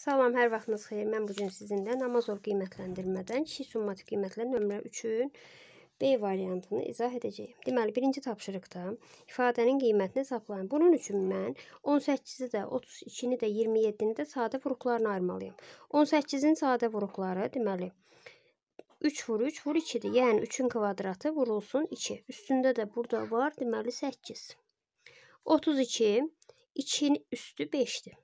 Salam, hər vaxtınız xeyir. Mən bu gün sizinlə namazol qiymətləndirmədən kişi summatı qiymətləndirmə üçün B variantını izah edəcəyim. Deməli, birinci tapşırıqda ifadənin qiymətini hesablayın. Bunun üçün mən 18-i də, 32-ni də, 27-ni də sadə vuruqlarına ayırmalıyam. 18-in sadə vuruqları, deməli, 3 vur 3 vur 2-dir. Yəni 3-ün kvadratı vurulsun 2. Üstündə də burada var, deməli 8. 32 2-nin üstü 5-dir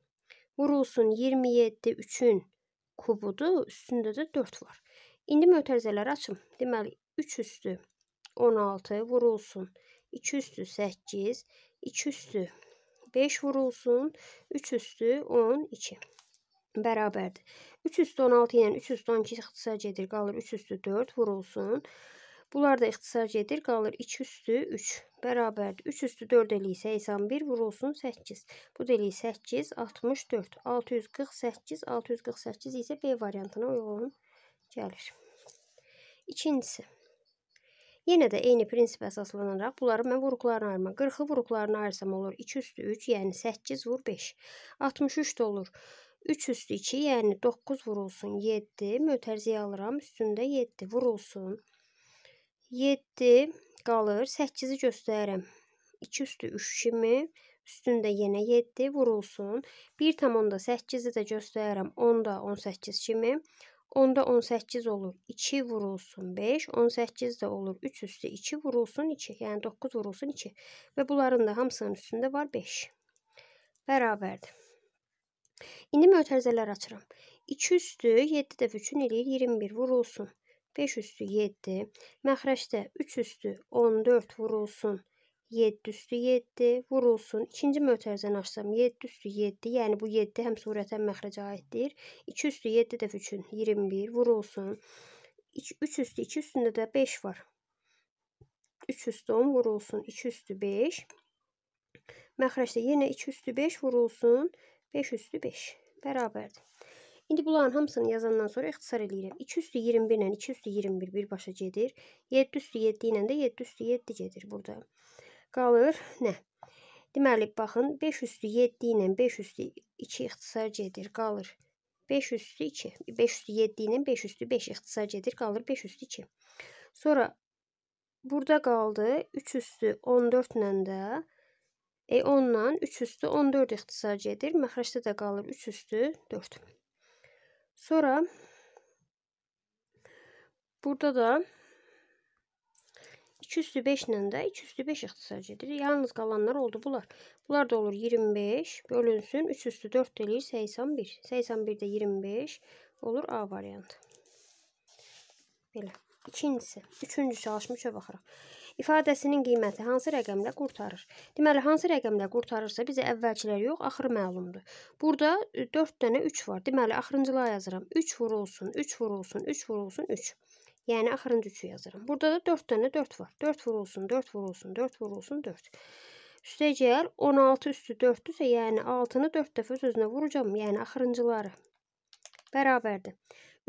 vurulsun 27 üçün kubudur. Üstündə də 4 var. İndi mötərizələri açım. Deməli 3 üstü 16 vurulsun 2 üstü 8, 2 üstü 5 vurulsun 3 üstü 12 bərabərdir. 3 üstü 16 ilə 3 üstü 12 ixtisar gedir, qalır 3 üstü 4 vurulsun Bunlar da ixtisar gedir. Qalır 2 üstü 3 bərabərdir. 3 üstü 4 eləyik 81 vurulsun 8. Bu da eləyik 8 64 648 648 isə B variantına uyğun gəlir. İkincisi. Yenə də eyni prinsipə əsaslanaraq bunları mən vuruqlarına ayırma. 40-ı vuruqlarına ayırsam olur 2 üstü 3, yəni 8 vur 5. 63 də olur 3 üstü 2, yəni 9 vurulsun 7. Mötərzəyə alıram, üstündə 7 vurulsun 7 qalır. 8-i göstərirəm. 2 üstü 3 kimi üstündə yenə 7 vurulsun. 1,8-i də göstərirəm. 10-da 18 kimi. 10-da 18 olur. 2 vurulsun 5. 18 də olur. 3 üstü 2 vurulsun 2. Yəni 9 vurulsun 2. Və bunların da hamısının üstündə var 5. Bərabərdir. İndi mötərizələr açıram. 2 üstü 7 dəfə 3-ün eləyir 21 vurulsun. 5 üstü 7. Məxrəcdə 3 üstü 14 vurulsun 7 üstü 7 vurulsun. İkinci mötərizəni açsam 7 üstü 7, yəni bu 7 həm surətə həm məxrəcə aiddir. 2 üstü 7 dəfə 3-ün 21 vurulsun. 3 üstü 2 üstündə də 5 var. 3 üstü 10 vurulsun. 2 üstü 5. Məxrəcdə yenə 2 üstü 5 vurulsun. 5 üstü 5 bərabərdir. İndi bunların hamısını yazandan sonra ixtisar eləyirəm. 2 üstü 21 ilə 2 üstü 21 birbaşa gedir. 7 üstü 7 ilə də 7 üstü 7 gedir burada. Qalır nə? Deməli, baxın, 5 üstü 7 ilə 5 üstü 2 ixtisar gedir. Qalır 5 üstü 2. 5 üstü 7 ilə 5 üstü 5 ixtisar gedir. Qalır 5 üstü 2. Sonra burada qaldı 3 üstü 14 ilə də E, 10 ilə 3 üstü 14 ixtisar gedir. Məxrəcdə də qalır 3 üstü 4. Sonra burada da 2 üstü 5 ile de 2 üstü 5 Yalnız kalanlar oldu bunlar. Bunlar da olur 25 bölünsün 3 üstü 4 eləyir 81. 81 de 25 olur A variantı. Belə. İkincisi, üçüncü çalışmışa baxırıq. ifadəsinin qiyməti hansı rəqəmlə qurtarır? Deməli, hansı rəqəmlə qurtarırsa bizə əvvəlkilər yox, axırı məlumdur. Burada 4 e, dənə 3 var. Deməli, axırıncılığa yazıram. 3 vurulsun, 3 vurulsun, 3 vurulsun, 3. Yəni axırıncı 3-ü yazıram. Burada da 4 dənə 4 var. 4 vurulsun, 4 vurulsun, 4 vurulsun, 4. Üstə gəl 16 üstü 4-dürsə, yəni 6-nı 4 dəfə öz-özünə vuracağam. Yəni axırıncıları bərabərdir.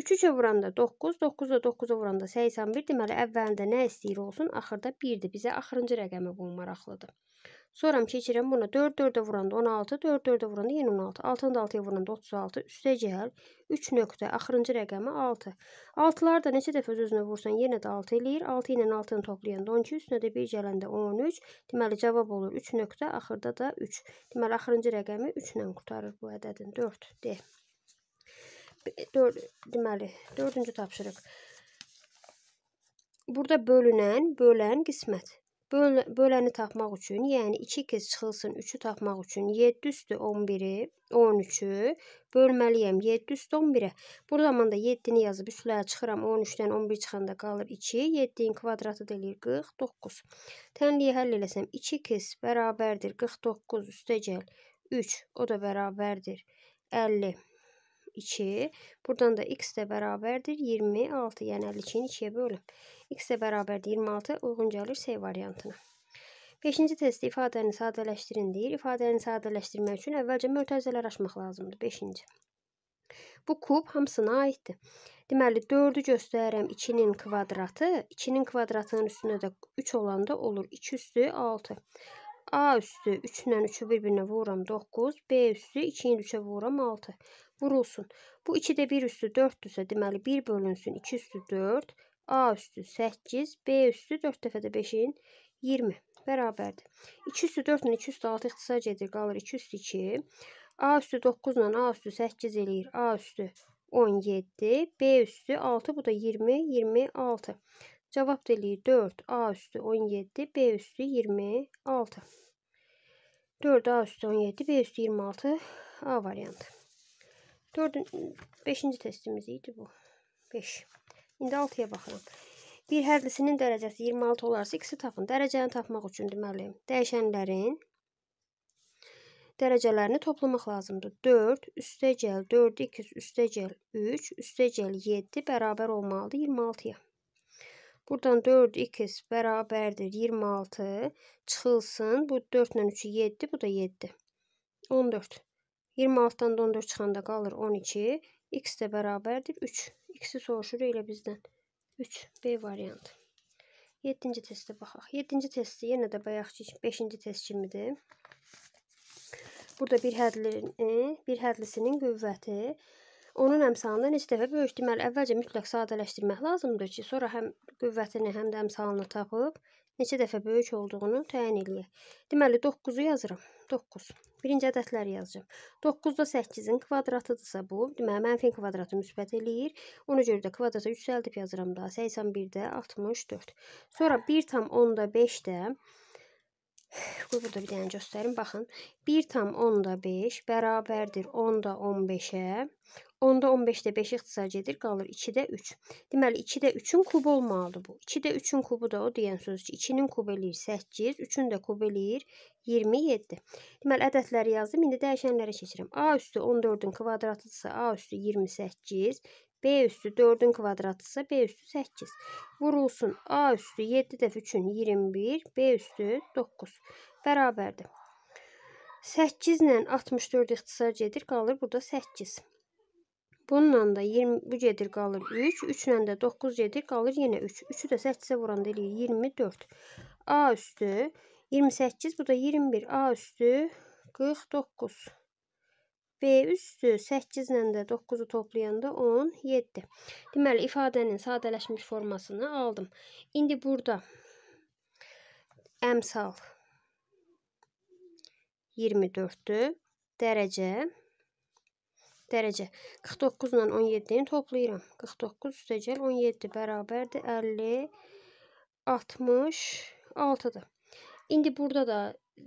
3 3-ə vuranda 9, 9 da 9-a vuranda 81. Deməli, əvvəlində nə istəyir olsun, axırda 1-dir. Bizə axırıncı rəqəmi bu maraqlıdır. Sonra keçirəm buna 4 4-ə vuranda 16, 4 4-ə vuranda yenə 16, 6-nı da 6-ya vuranda 36, üstəcəl 3 nöqtə, axırıncı rəqəmi 6. 6-lar da neçə dəfə öz-özünə vursan yenə də 6 eləyir. 6 ilə 6-nı toplayanda 12, üstünə də 1 gələndə 13. Deməli cavab olur 3 nöqtə, axırda da 3. Deməli axırıncı rəqəmi 3 ilə qurtarır bu ədədin 4-dir dörd, deməli, dördüncü tapşırıq. Burada bölünən, bölən qismət. Böl böləni tapmaq üçün, yəni 2 kez çıxılsın 3-ü tapmaq üçün 7 üstü 11-i, 13-ü bölməliyəm 7 üstü 11-ə. Bu zamanda 7-ni yazıb üstlərə çıxıram 13-dən 11 çıxanda qalır 2, 7-nin kvadratı deyilir 49. Tənliyi həll eləsəm 2 kez bərabərdir 49 üstə gəl 3, o da bərabərdir 50. 2. Buradan da x də bərabərdir 26. Yəni 52-ni 2-yə bölüb. x də bərabərdir 26. Uyğun gəlir C variantına. 5-ci testdə ifadəni sadələşdirin deyir. İfadəni sadələşdirmək üçün əvvəlcə mötərizələr açmaq lazımdır. 5-ci. Bu kub hamısına aiddir. Deməli 4-ü göstərirəm 2-nin kvadratı. 2-nin kvadratının üstünə də 3 olanda olur 2 üstü 6. A üstü 3 ilə 3-ü bir-birinə vururam 9, B üstü 2-nin 3-ə vururam 6 vurulsun. Bu 2-də 1 üstü 4-dürsə, deməli 1 bölünsün 2 üstü 4, A üstü 8, B üstü 4 dəfə də 5-in 20 bərabərdir. 2 üstü 4-ün 2 üstü 6 ixtisac edir, qalır 2 üstü 2. A üstü 9 ilə A üstü 8 eləyir, A üstü 17, B üstü 6, bu da 20, 26. Cavab da eləyir 4, A üstü 17, B üstü 26. 4 A üstü 17, B üstü 26 A variantı. Dördün, beşinci testimiz idi bu. 5. İndi 6-ya baxıram. Bir hərlisinin dərəcəsi 26 olarsa ikisi tapın. Dərəcəni tapmaq üçün deməli dəyişənlərin dərəcələrini toplamaq lazımdır. 4 üstəgəl 4 2 üstəgəl 3 üstəgəl 7 bərabər olmalıdır 26-ya. Buradan 4 2 bərabərdir 26 çıxılsın. Bu 4 ilə 3-ü 7, bu da 7. 14. 26-dan 14 çıxanda qalır 12. X də bərabərdir 3. X-i soruşur elə bizdən. 3. B variantı. 7-ci testə baxaq. 7-ci test yenə də bayaqki 5-ci test kimidir. Burada bir hədlinin, e, bir hədlisinin qüvvəti onun əmsalını neçə dəfə böyük? Deməli, əvvəlcə mütləq sadələşdirmək lazımdır ki, sonra həm qüvvətini, həm də əmsalını tapıb neçə dəfə böyük olduğunu təyin eləyək. Deməli 9-u yazıram. 9. Birinci ədədləri yazacağam. 9 da 8-in kvadratıdırsa bu, deməli mənfi kvadratı müsbət eləyir. Ona görə də kvadrata yüksəldib yazıram da 81-də 64. Sonra 1 tam 10-da 5-də Qoy burada bir dənə göstərim. Baxın. 1,5 bərabərdir 10-da 15-ə. 10-da 15-də 5 ixtisar gedir, qalır 2-də 3. Deməli, 2-də 3-ün kubu olmalıdır bu. 2-də 3-ün kubu da o deyən söz ki, 2-nin kubu eləyir 8, 3-ün də kubu eləyir 27. Deməli, ədədləri yazdım. İndi dəyişənlərə keçirəm. A üstü 14-ün kvadratıdırsa, A üstü 28. B üstü 4-ün kvadratısa B üstü 8. Vurulsun A üstü 7 dəfə 3-ün 21, B üstü 9. Bərabərdir. 8 ilə 64 ixtisar gedir, qalır burada 8. Bununla da 20 bu gedir, qalır 3. 3 ilə də 9 gedir, qalır yenə 3. 3-ü də 8-ə vuranda eləyir 24. A üstü 28, bu da 21. A üstü 49. B üstü 8 ilə də 9-u toplayanda 17. Deməli, ifadənin sadələşmiş formasını aldım. İndi burada əmsal 24-dür. Dərəcə dərəcə 49 ilə 17-ni toplayıram. 49 üstəcəl 17 bərabərdir 50 66-dır. İndi burada da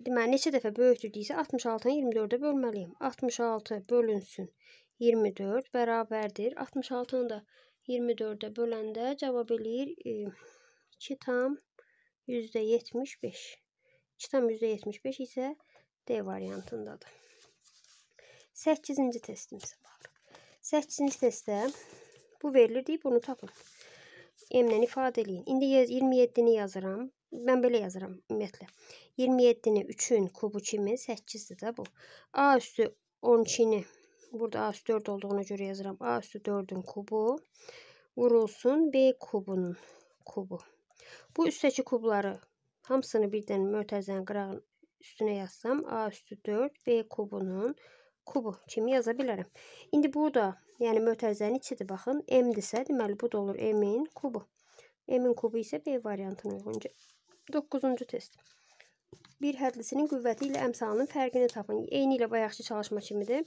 deməli neçə dəfə böyütdüksə 66-nı 24-ə bölməliyəm. 66 bölünsün 24 bərabərdir. 66-nı da 24-ə böləndə cavab eləyir 2 e, tam %75. 2 tam %75 isə D variantındadır. 8-ci testimiz var. 8-ci testdə bu verilir deyib bunu tapın. M-lə ifadə eləyin. İndi 27-ni yazıram. Mən belə yazıram ümumiyyətlə. 27-ni 3-ün kubu kimi 8-dir də bu. A üstü 12-ni burada A üstü 4 olduğuna görə yazıram. A üstü 4-ün kubu vurulsun B kubunun kubu. Bu üstdəki kubları hamısını birdən mötəzən qırağın üstünə yazsam A üstü 4 B kubunun kubu kimi yaza bilərəm. İndi bu da, yəni mötərizənin içidir baxın. M-dirsə, deməli bu da olur M-in kubu. M-in kubu isə B variantına uyğun 9-cu test. Bir hədlisinin qüvvəti ilə əmsalının fərqini tapın. Eyni ilə bayaqçı çalışma kimidir.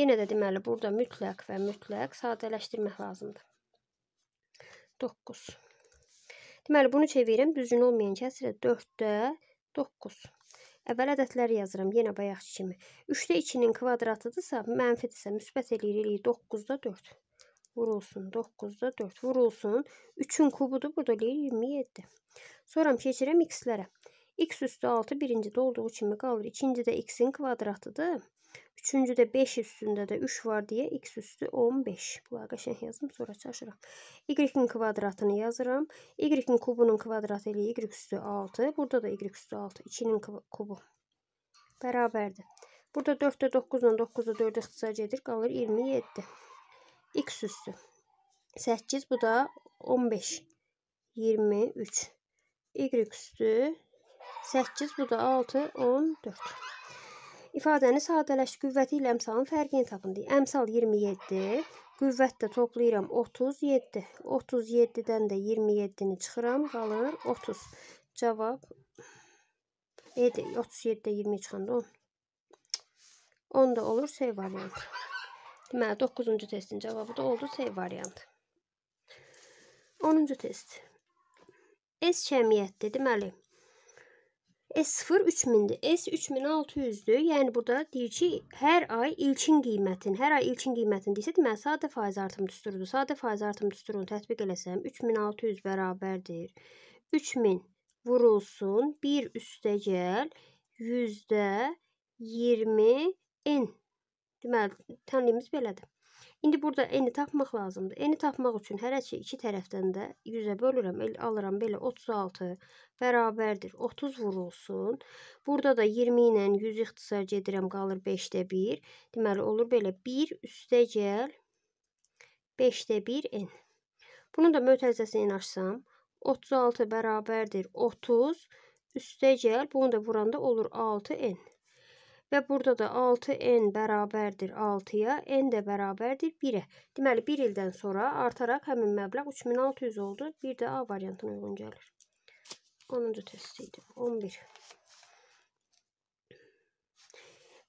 Yenə də deməli, burada mütləq və mütləq sadələşdirmək lazımdır. 9. Deməli, bunu çevirəm. Düzgün olmayan kəsirə 4-də 9. Əvvəl ədədləri yazıram, yenə bayaqçı kimi. 3-də 2-nin kvadratıdırsa, mənfidirsə, müsbət eləyirik 9-da 4 vurulsun. 9'da 4 vurulsun. 3'ün kubudu burada 27. Sonra keçirəm x-lərə. x üstü 6 birincidə olduğu kimi qalır. İkincidə x-in kvadratıdır. Üçüncüdə 5 üstündə də 3 var deyə x üstü 15. Bunlar qəşəng yazdım, sonra çaşıram. Y-in kvadratını yazıram. Y-in kubunun kvadratı ilə y üstü 6. Burada da y üstü 6. 2-nin kubu bərabərdir. Burada 4-də 9-dan 9-da 4 ixtisar gedir, qalır 27 x üstü 8 bu da 15 23 y üstü 8 bu da 6 14 İfadəni sadələş qüvvəti ilə əmsalın fərqini tapın deyək. Əmsal 27, qüvvət də toplayıram 37. 37-dən də 27-ni çıxıram, qalır 30. Cavab E 37-də 20 çıxanda 10. 10 da olur C variantı. Deməli 9-cu testin cavabı da oldu C variantı. 10-cu test. S cəmiyyətdir. Deməli S0 3000-dir. S 3600-dür. Yəni burada deyir ki, hər ay ilkin qiymətin, hər ay ilkin qiymətin deyirsə, deməli sadə faiz artım düsturudur. Sadə faiz artım düsturunu tətbiq eləsəm 3600 bərabərdir. 3000 vurulsun 1 üstə gəl %20 n Deməli, tənliyimiz belədir. İndi burada eni tapmaq lazımdır. Eni tapmaq üçün hərəçi iki tərəfdən də 100-ə bölürəm, el alıram belə 36 bərabərdir. 30 vurulsun. Burada da 20 ilə 100 ixtisar gedirəm, qalır 5-də 1. Deməli, olur belə 1 üstə gəl 5-də 1 n. Bunu da mötərizəsini açsam, 36 bərabərdir 30 üstə gəl, bunu da vuranda olur 6 n. Və burada da 6n bərabərdir 6-ya, n də bərabərdir 1-ə. Deməli, 1 ildən sonra artaraq həmin məbləğ 3600 oldu. Bir də A variantına uyğun gəlir. 10-cu test idi. 11.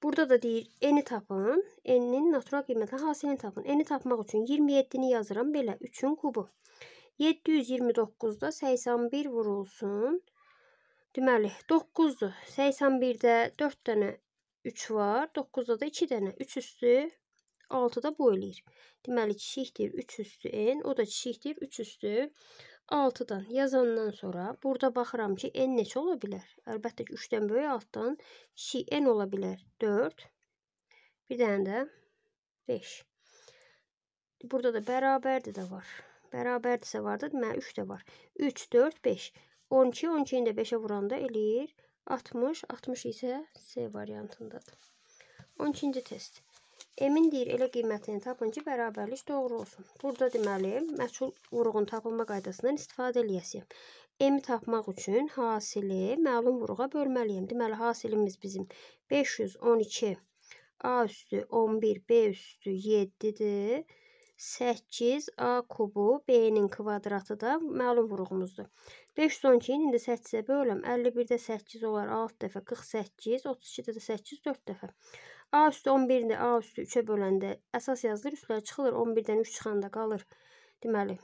Burada da deyir, n-i tapın, n-nin natural qiymətinin hasilini tapın. n-i tapmaq üçün 27-ni yazıram, belə 3-ün kubu. 729-da 81 vurulsun. Deməli, 9-dur. 81-də 4 dənə 3 var. 9-da da 2 dənə. 3 üstü 6 da bu eləyir. Deməli, kişikdir 3 üstü n, o da kişikdir 3 üstü 6-dan yazandan sonra burada baxıram ki, n neçə ola bilər? Əlbəttə ki, 3-dən böyük 6-dan kişik n ola bilər 4, bir dənə də 5. Burada da bərabərdir də var. Bərabərdirsə var da, deməli 3 də var. 3, 4, 5. 12, 12-ni də 5-ə vuranda eləyir 5. 60, 60 isə C variantındadır. 12-ci test. M-in deyir, elə qiymətini tapın ki, bərabərlik doğru olsun. Burada deməli, məçhul vuruğun tapılma qaydasından istifadə eləyəsiyəm. M-i tapmaq üçün hasili məlum vuruğa bölməliyəm. Deməli, hasilimiz bizim 512 A üstü 11, B üstü 7-dir. 8a kubu b-nin kvadratı da məlum vuruğumuzdur. 512-ni indi 8-ə böləm. 51-də 8 olar 6 dəfə, 48, 32-də də 8 4 dəfə. A üstü 11-də A üstü 3-ə böləndə əsas yazılır, üstlər çıxılır. 11-dən 3 çıxanda qalır. Deməli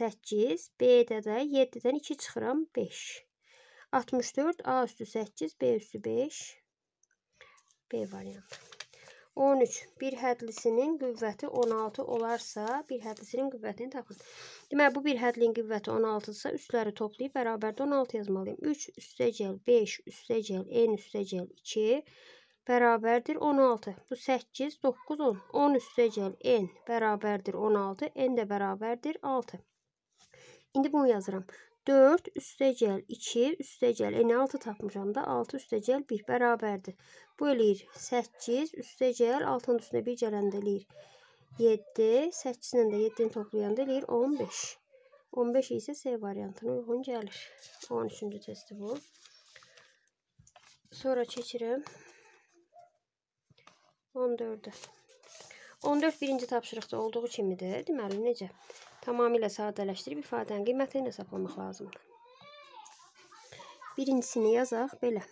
8, B-də də 7-dən 2 çıxıram 5. 64 A üstü 8, B üstü 5. B variantı. 13. Bir hədlisinin qüvvəti 16 olarsa, bir hədlisinin qüvvətini tapın. Deməli, bu bir hədlin qüvvəti 16-dırsa, üstləri toplayıb bərabərdə 16 yazmalıyım. 3 üstəcəl 5 üstəcəl n üstəcəl 2 bərabərdir 16. Bu 8, 9, 10. 10 üstəcəl n bərabərdir 16, n də bərabərdir 6. İndi bunu yazıram. 4 üstəcəl 2 üstəcəl, yəni 6 tapmışam da 6 üstəcəl 1 bərabərdir. Bu eləyir 8 üstəcəl 6-nın üstünə 1 gələndə eləyir 7, 8-lə də 7-ni toplayanda eləyir 15. 15 isə C variantına uyğun gəlir. 13-cü testi bu. Sonra keçirəm 14-ə. 14 birinci tapşırıqda olduğu kimidir. Deməli necə? tamamilə sadələşdirib ifadənin qiymətini hesablamaq lazımdır. Birincisini yazaq belə.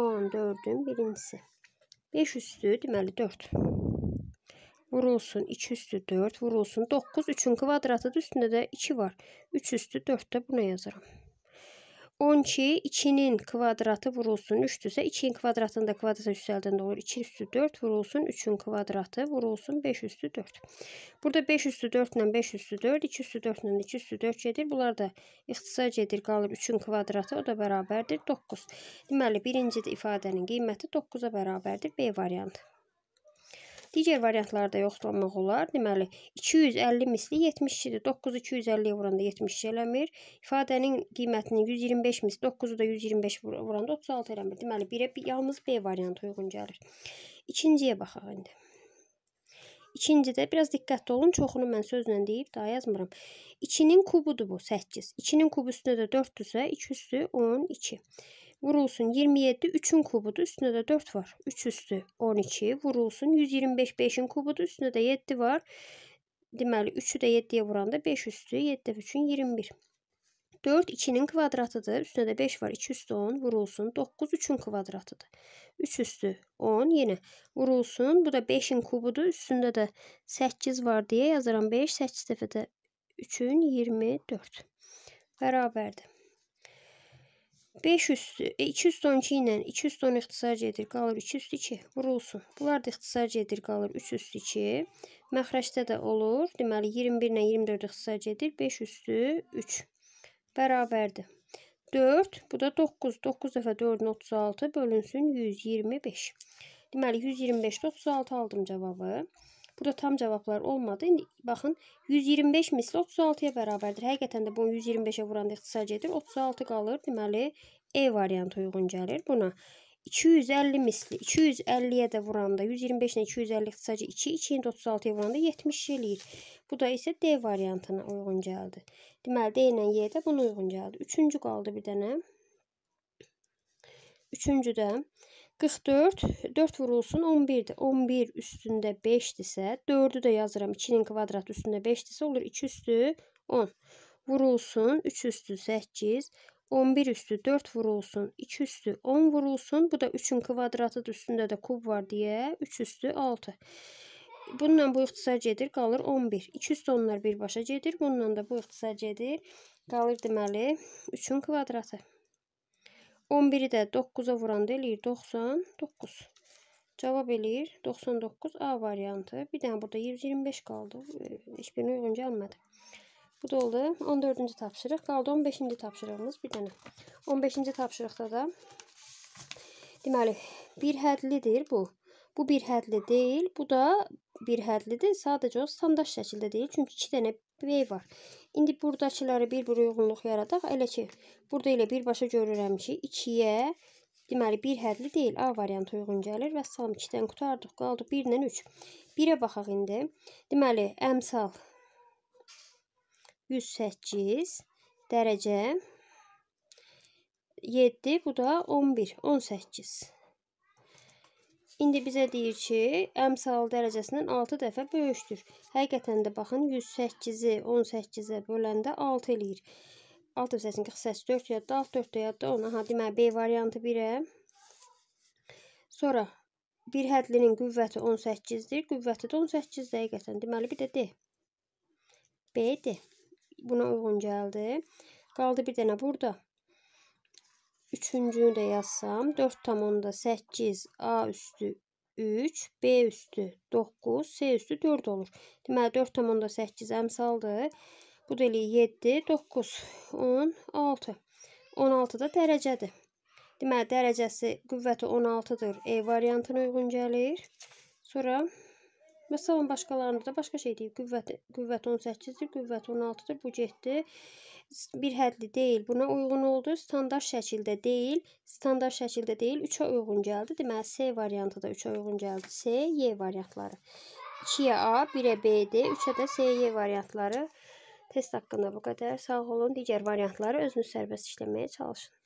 14-ün birincisi. 5 üstü deməli 4. Vurulsun 2 üstü 4, vurulsun 9, 3-ün kvadratıdır, üstündə də 2 var. 3 üstü 4 də buna yazıram. 12 2-nin kvadratı vurulsun 3-dürsə 2-nin kvadratını da kvadrata yüksəldəndə olur. 2 üstü 4 vurulsun 3-ün kvadratı vurulsun 5 üstü 4. Burada 5 üstü 4 ilə 5 üstü 4, 2 üstü 4 ilə 2 üstü 4 gedir. Bunlar da ixtisac edir, qalır 3-ün kvadratı, o da bərabərdir 9. Deməli, birinci ifadənin qiyməti 9-a bərabərdir B variantı. Digər variantlarda yoxlamaq olar. Deməli, 250 misli 72-dir. 9 250-yə vuranda 72 eləmir. İfadənin qiymətini 125 misli 9-u da 125 vuranda 36 eləmir. Deməli, 1-ə yalnız B variantı uyğun gəlir. İkinciyə baxaq indi. İkincidə biraz diqqətli olun, çoxunu mən sözlə deyib daha yazmıram. 2-nin kubudur bu 8. 2-nin kubu üstündə də 4-dürsə, 2 üstü 12 vurulsun 27 3'ün kubudur üstünde de 4 var. 3 üstü 12 vurulsun 125 5'in kubudur üstünde de 7 var. Deməli 3'ü də 7-yə vuranda 5 üstü 7 3'ün 21. 4 2'nin kvadratıdır. Üstünde de 5 var. 2 üstü 10 vurulsun. 9 3'ün kvadratıdır. 3 üstü 10 yenə vurulsun. Bu da 5'in kubudur. Üstünde de 8 var diye yazıram. 5 8 dəfə də 3'ün 24 bərabərdir. 5 üstü, e, 2 üstü 12 ilə 2 üstü 10 ixtisarcı edir, qalır 2 üstü 2, vurulsun. Bunlar da ixtisarcı edir, qalır 3 üstü 2. Məxrəcdə də olur, deməli 21 ilə 24 ixtisarcı edir, 5 üstü 3 bərabərdir. 4, bu da 9, 9 dəfə 4-ün 36 bölünsün 125. Deməli 125-də 36 aldım cavabı. Burada tam cavablar olmadı. İndi baxın 125 misli 36-ya bərabərdir. Həqiqətən də bunu 125-ə vuranda ixtisar edir. 36 qalır. Deməli E variantı uyğun gəlir buna. 250 misli 250-yə də vuranda 125 ilə 250 ixtisacı 2, 2 ilə 36-ya vuranda 70 eləyir. Bu da isə D variantına uyğun gəldi. Deməli D ilə Y də buna uyğun gəldi. Üçüncü qaldı bir dənə. Üçüncüdə 44, 4 vurulsun 11-dir. 11 üstündə 5-dirsə, 4-ü də yazıram 2-nin kvadratı üstündə 5-dirsə olur 2 üstü 10. Vurulsun 3 üstü 8, 11 üstü 4 vurulsun, 2 üstü 10 vurulsun. Bu da 3-ün kvadratıdır, üstündə də kub var deyə 3 üstü 6. Bununla bu ixtisar gedir, qalır 11. 2 üstü onlar birbaşa gedir, bununla da bu ixtisar gedir, qalır deməli 3-ün kvadratı. 11-i də 9-a vuranda eləyir 99. Cavab eləyir 99 A variantı. Bir dənə burada 125 qaldı. E, heç birini uyğun gəlmədi. Bu da oldu. 14-cü tapşırıq. Qaldı 15-ci tapşırığımız bir dənə. 15-ci tapşırıqda da deməli bir hədlidir bu. Bu bir hədli deyil. Bu da bir hədlidir. Sadəcə o standart şəkildə deyil. Çünki 2 dənə B var. İndi buradakıları bir-bir uyğunluq yaradaq. Elə ki, burada elə birbaşa görürəm ki, 2-yə, deməli, bir hədli deyil. A variantı uyğun gəlir və salam 2-dən qutardıq, qaldı 1 ilə 3. 1-ə baxaq indi. Deməli, əmsal 108 dərəcə 7, bu da 11, 18. İndi bizə deyir ki, əmsal dərəcəsindən 6 dəfə böyükdür. Həqiqətən də baxın, 108-i 18-ə böləndə 6 eləyir. 6 səsini 48, 4 yadda, 6, 4 yadda, 10. Aha, deməli, B variantı 1-ə. Sonra, bir hədlinin qüvvəti 18-dir, qüvvəti də 18 dəqiqətən. Deməli, bir də D. B-dir. Buna uyğun gəldi. Qaldı bir dənə burada. Üçüncünü də yazsam 4,8 A üstü 3, B üstü 9, C üstü 4 olur. Deməli 4,8 əmsaldır. Bu da eləyir 7, 9, 10, 6. 16 da dərəcədir. Deməli dərəcəsi qüvvəti 16-dır. E variantına uyğun gəlir. Sonra Məsələn, başqalarında da başqa şey deyil. Qüvvət, qüvvət 18-dir, qüvvət 16-dır, bu getdi. Bir hədli deyil, buna uyğun oldu. Standart şəkildə deyil, standart şəkildə deyil, 3-ə uyğun gəldi. Deməli, C variantı da 3-ə uyğun gəldi. C, Y variantları. 2-yə A, 1-ə B-dir, 3-ə də C, Y variantları. Test haqqında bu qədər. Sağ olun. Digər variantları özünüz sərbəst işləməyə çalışın.